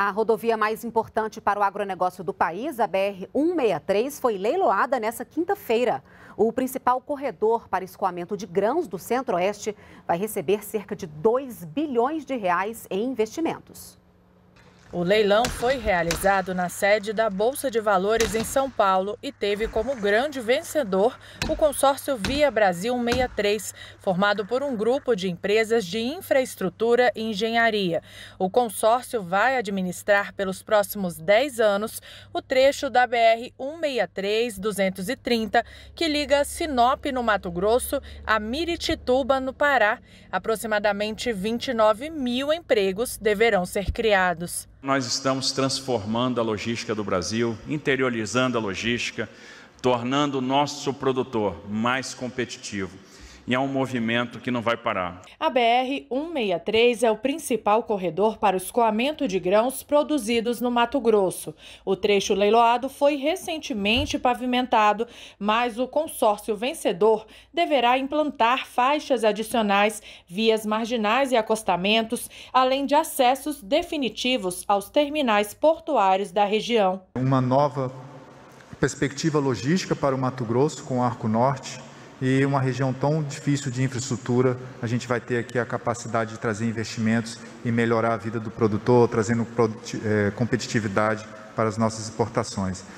A rodovia mais importante para o agronegócio do país, a BR-163, foi leiloada nesta quinta-feira. O principal corredor para escoamento de grãos do Centro-Oeste vai receber cerca de 2 bilhões de reais em investimentos. O leilão foi realizado na sede da Bolsa de Valores em São Paulo e teve como grande vencedor o consórcio Via Brasil 63, formado por um grupo de empresas de infraestrutura e engenharia. O consórcio vai administrar pelos próximos 10 anos o trecho da BR 163-230, que liga Sinop, no Mato Grosso, a Miritituba, no Pará. Aproximadamente 29 mil empregos deverão ser criados. Nós estamos transformando a logística do Brasil, interiorizando a logística, tornando o nosso produtor mais competitivo e é um movimento que não vai parar. A BR-163 é o principal corredor para o escoamento de grãos produzidos no Mato Grosso. O trecho leiloado foi recentemente pavimentado, mas o consórcio vencedor deverá implantar faixas adicionais, vias marginais e acostamentos, além de acessos definitivos aos terminais portuários da região. Uma nova perspectiva logística para o Mato Grosso com o Arco Norte e uma região tão difícil de infraestrutura, a gente vai ter aqui a capacidade de trazer investimentos e melhorar a vida do produtor, trazendo eh, competitividade para as nossas exportações.